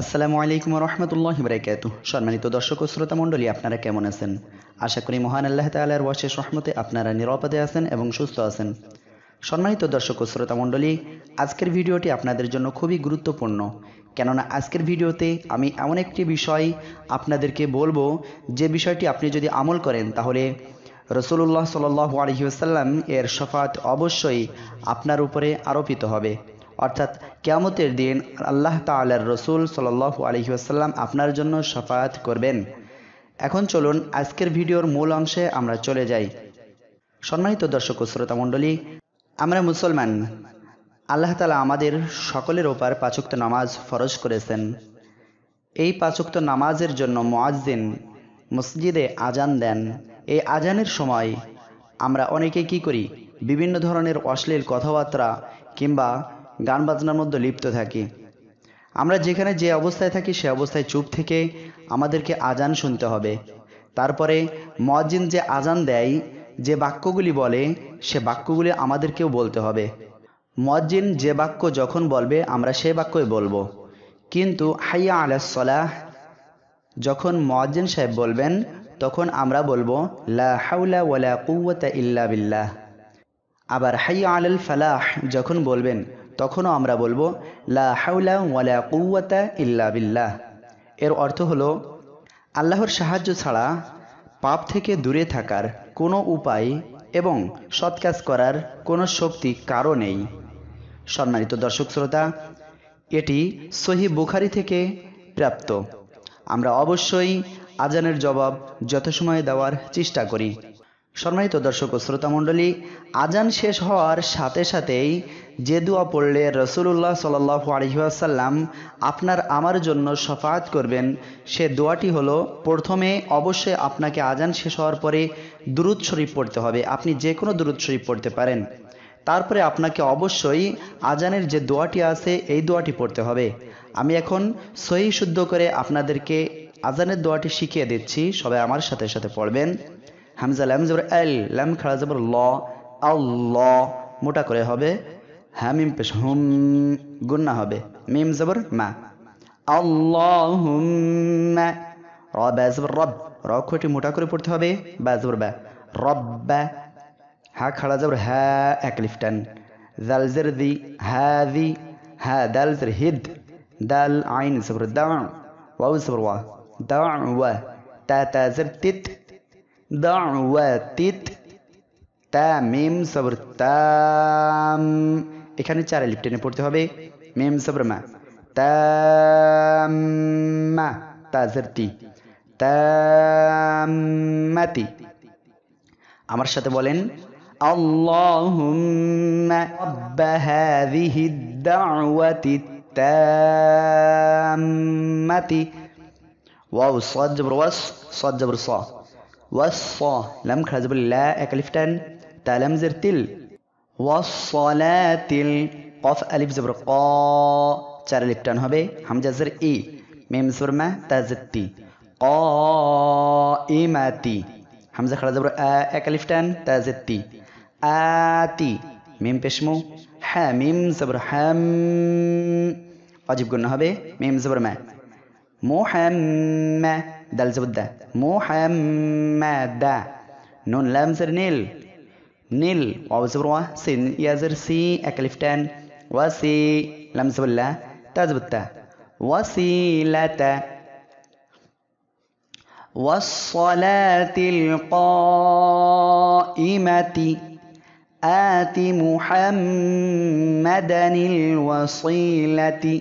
আসসালামু আলাইকুম রহমতুল্লাহ বরাকাত সম্মানিত দর্শক ও শ্রোতা মণ্ডলী আপনারা কেমন আছেন আশা করি মহান আল্লাহ তালার বয়সে রহমতে আপনারা নিরাপদে আছেন এবং সুস্থ আছেন সম্মানিত দর্শক ও শ্রোতা মণ্ডলী আজকের ভিডিওটি আপনাদের জন্য খুবই গুরুত্বপূর্ণ কেননা আজকের ভিডিওতে আমি এমন একটি বিষয় আপনাদেরকে বলবো যে বিষয়টি আপনি যদি আমল করেন তাহলে রসুল্লাহ সাল আলহিউসাল্লাম এর সফাত অবশ্যই আপনার উপরে আরোপিত হবে অর্থাৎ কেয়ামতের দিন আল্লাহ তাল্লাহ রসুল সাল্লাহ আসাল্লাম আপনার জন্য সাফায়াত করবেন এখন চলুন আজকের ভিডিওর মূল অংশে আমরা চলে যাই সম্মানিত দর্শক শ্রোতা মণ্ডলী আমরা মুসলমান আল্লাহ তালা আমাদের সকলের ওপার পাচক্ত নামাজ ফরজ করেছেন এই পাচক্ত নামাজের জন্য মোয়াজদিন মসজিদে আজান দেন এই আজানের সময় আমরা অনেকে কি করি বিভিন্ন ধরনের অশ্লীল কথাবার্তা কিংবা গান বাজনার মধ্যে লিপ্ত থাকি আমরা যেখানে যে অবস্থায় থাকি সে অবস্থায় চুপ থেকে আমাদেরকে আজান শুনতে হবে তারপরে মজিন যে আজান দেয় যে বাক্যগুলি বলে সে বাক্যগুলি আমাদেরকেও বলতে হবে মজ্জিন যে বাক্য যখন বলবে আমরা সে বাক্যই বলবো কিন্তু হাইয়া আলাসলাহ যখন মজিন সাহেব বলবেন তখন আমরা বলবো লা ইল্লা বিল্লাহ আবার হাইয়া আলাল ফালাহ যখন বলবেন তখনও আমরা বলবো লা হাউলা ওয়ালা কুয়াতা ইল্লা বিল্লাহ এর অর্থ হলো আল্লাহর সাহায্য ছাড়া পাপ থেকে দূরে থাকার কোনো উপায় এবং সৎ কাজ করার কোনো শক্তি কারো নেই সম্মানিত দর্শক শ্রোতা এটি সহি বুখারি থেকে প্রাপ্ত আমরা অবশ্যই আজানের জবাব যথাসময়ে দেওয়ার চেষ্টা করি সম্মানিত দর্শক শ্রোতামণ্ডলী আজান শেষ হওয়ার সাথে সাথেই যে দোয়া পড়লে রসুল্লাহ সাল্লাহ আলহিহাসাল্লাম আপনার আমার জন্য সফায়াত করবেন সে দোয়াটি হলো প্রথমে অবশ্যই আপনাকে আজান শেষ হওয়ার পরে দুরুদ শরীফ পড়তে হবে আপনি যে কোনো দুরুদ শরীফ পড়তে পারেন তারপরে আপনাকে অবশ্যই আজানের যে দোয়াটি আছে এই দোয়াটি পড়তে হবে আমি এখন সহি শুদ্ধ করে আপনাদেরকে আজানের দোয়াটি শিখিয়ে দিচ্ছি সবাই আমার সাথে সাথে পড়বেন হামজা ল্যাম এল ল্যাম খাড়া ল মোটা করে হবে হ্যাঁ মিম পেশ হুম গুন্না হবে মিম জবর মা আল্লাহুম্মা র বা জবর রব র অক্ষরটি মোটা করে পড়তে হবে বা জবর বা রব্বা হা খাড়া জবর হা একলিফ টান জের দি হা দি হা জের হিদ দাল আইন জবর দাঁ ওয়াউ জবর ওয়া দাঁ ওয়া তা তা জের তিত দাঁ ওয়া তিত তা মিম জবর তাম এখানে চার লিপ টেনে পড়তে হবে মেম সবরমা তামা তাজের তি তামাতি আমার সাথে বলেন আল্লাহুম্মা রব্ব হাযিহি দাওয়াতি তামাতি ওয়াও সাদ জবর ওয়াস সাদ জবর সা ওয়াস সা লাম খাজবুল লা একলিফটান তালাম জের তিল ওয়াসলাতিল কফ আলিফ জবর ক চার আলিফ টান হবে হামজাজের ই মেম জবর মা তাজতি ক ইমাতি হামজা খাড়া জবর এক আলিফ টান তাজতি আতি মিম পেশমু হ্যাঁ মিম জবর হ্যাম অজীব গুণ হবে মেম জবর মা মোহাম্মা দাল জবর দা মোহাম্মা দা নুন লাম জের নীল نيل واو زبروة سين يازر سي أكلفتان وسي لم زبلة تزبتة وسيلة والصلاة القائمة آت محمدا الوصيلة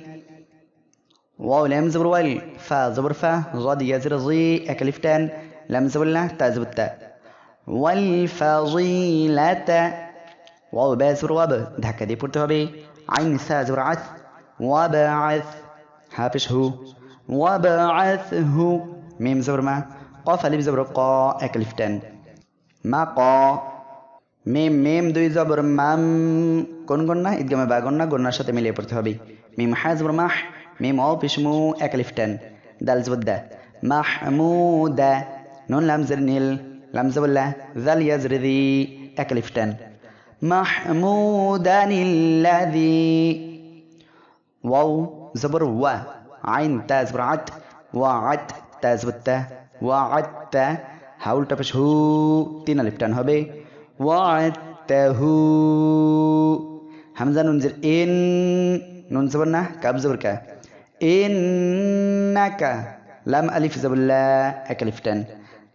واو لام زبر وال فا زبر فا زاد يازر زي أكلفتان لم زبلة تزبتة ওয়ালফাজিলাতা ওয়াও বা জোর ওয়াব ধাক্কা দিয়ে পড়তে হবে আইন সা জোর আস ওয়াব আস হাফিস হু ওয়াব আস হু মিম জোর মা قاف الف زبر قا اكلفتن ما قا মিম মিম দুই জবর মাম কোন গন্না ঈদগামে বা গন্না গন্নার সাথে মিলিয়ে পড়তে হবে মিম হাজবর মাহ মিম অ পিসমু একালিফটেন দাল জবদ্দা মাহমুদা নুন লাম জের নীল لمزة ولا ذل يزردي تكلفتن محمودا الذي واو زبر و عين تا زبر عد وعد تا زبر تا وعد تا هاول تفش هو تين لفتن هبه وعد تا هو همزة ننزر إن نون كاب زبر كا إنك لم ألف زبر لا أكلفتن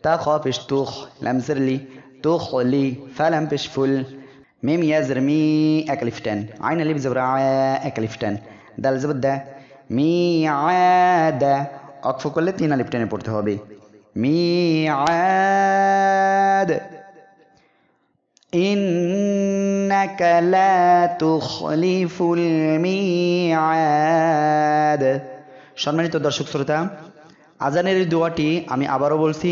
تخاف توخ لمزر لي توخ لي فلم بشفل ميم يزر مي أكلفتن عين اللي بزبر أكلفتن دال ده مي عادة أقف كل تين لبتين পড়তে مي ميعاد إنك لا تخلف الميعاد সম্মানিত দর্শক শ্রোতা আজানের দোয়াটি আমি আবারও বলছি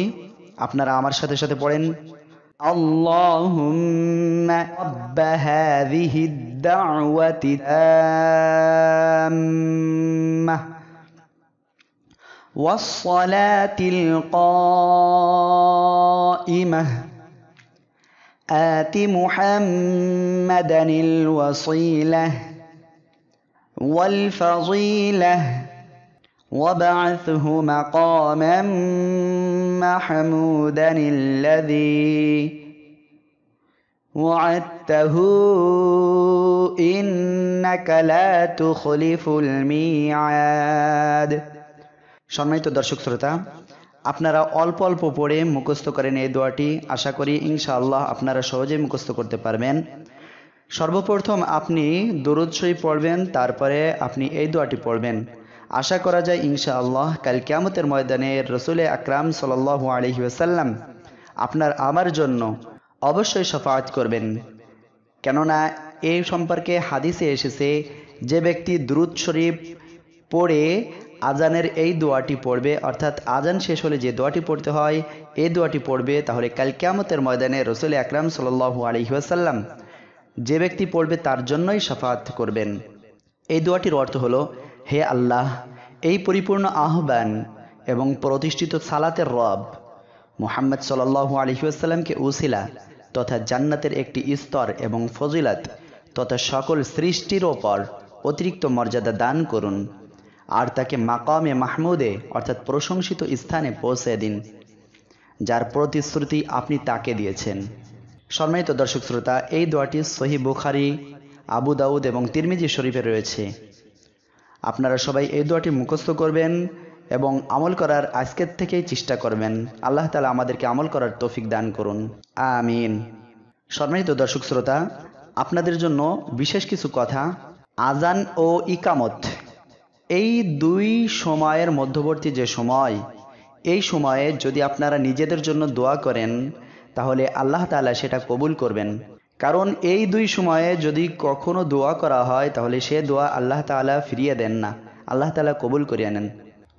আপনারা আমার সাথে সাথে পড়েন اللهم رب هذه الدعوة التامة والصلاة القائمة آت محمدا الوصيلة والفضيلة وابعثه مقاما محمودا الذي وعدته إنك لا تخلف الميعاد সম্মানিত দর্শক শ্রোতা আপনারা অল্প অল্প পড়ে মুখস্থ করেন এই দোয়াটি আশা করি ইনশাআল্লাহ আপনারা সহজেই মুখস্থ করতে পারবেন সর্বপ্রথম আপনি দরুদ সই পড়বেন তারপরে আপনি এই দোয়াটি পড়বেন আশা করা যায় ইনশা আল্লাহ কাল ক্যামতের ময়দানে রসুলে আকরাম সাল আলহি আসাল্লাম আপনার আমার জন্য অবশ্যই সফাত করবেন কেননা এই সম্পর্কে হাদিসে এসেছে যে ব্যক্তি দ্রুত শরীফ পড়ে আজানের এই দোয়াটি পড়বে অর্থাৎ আজান শেষ হলে যে দোয়াটি পড়তে হয় এই দোয়াটি পড়বে তাহলে কাল ক্যামতের ময়দানে রসুল আকরাম সাল্লু আলহিহাসাল্লাম যে ব্যক্তি পড়বে তার জন্যই সাফাত করবেন এই দোয়াটির অর্থ হলো হে আল্লাহ এই পরিপূর্ণ আহ্বান এবং প্রতিষ্ঠিত সালাতের রব মোহাম্মদ সাল্লু আলহিউসাল্লামকে উসিলা তথা জান্নাতের একটি স্তর এবং ফজিলাত তথা সকল সৃষ্টির ওপর অতিরিক্ত মর্যাদা দান করুন আর তাকে মাকামে মাহমুদে অর্থাৎ প্রশংসিত স্থানে পৌঁছে দিন যার প্রতিশ্রুতি আপনি তাকে দিয়েছেন সম্মানিত দর্শক শ্রোতা এই দোয়াটি সহি বুখারি আবু দাউদ এবং তিরমিজি শরীফে রয়েছে আপনারা সবাই এই দোয়াটি মুখস্থ করবেন এবং আমল করার আজকের থেকেই চেষ্টা করবেন আল্লাহ তালা আমাদেরকে আমল করার তৌফিক দান করুন আমিন সম্মানিত দর্শক শ্রোতা আপনাদের জন্য বিশেষ কিছু কথা আজান ও ইকামত এই দুই সময়ের মধ্যবর্তী যে সময় এই সময়ে যদি আপনারা নিজেদের জন্য দোয়া করেন তাহলে আল্লাহ তালা সেটা কবুল করবেন কারণ এই দুই সময়ে যদি কখনো দোয়া করা হয় তাহলে সে দোয়া আল্লাহ তালা ফিরিয়ে দেন না আল্লাহ তালা কবুল করিয়ে নেন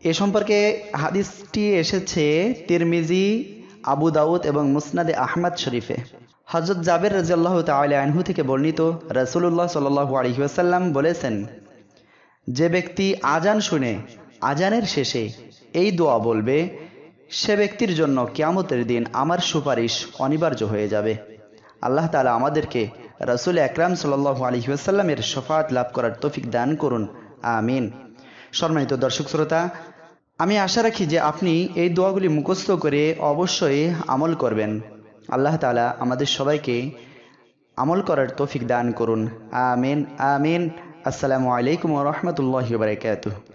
এ সম্পর্কে হাদিসটি এসেছে তিরমিজি আবু দাউদ এবং মুসনাদে আহমদ শরীফে হজরত জাবের রাজিয়াল্লাহ তাল আনহু থেকে বর্ণিত রসুল্লাহ সাল্লু আলহিউসাল্লাম বলেছেন যে ব্যক্তি আজান শুনে আজানের শেষে এই দোয়া বলবে সে ব্যক্তির জন্য কেয়ামতের দিন আমার সুপারিশ অনিবার্য হয়ে যাবে আল্লাহ তালা আমাদেরকে রসুল একরাম সাল্লু আলী ওয়াসাল্লামের সফাত লাভ করার তফিক দান করুন আমিন সম্মানিত দর্শক শ্রোতা আমি আশা রাখি যে আপনি এই দোয়াগুলি মুখস্থ করে অবশ্যই আমল করবেন আল্লাহ তালা আমাদের সবাইকে আমল করার তৌফিক দান করুন আমিন আমিন আসসালামু আলাইকুম রহমতুল্লাহ বারকাতুহ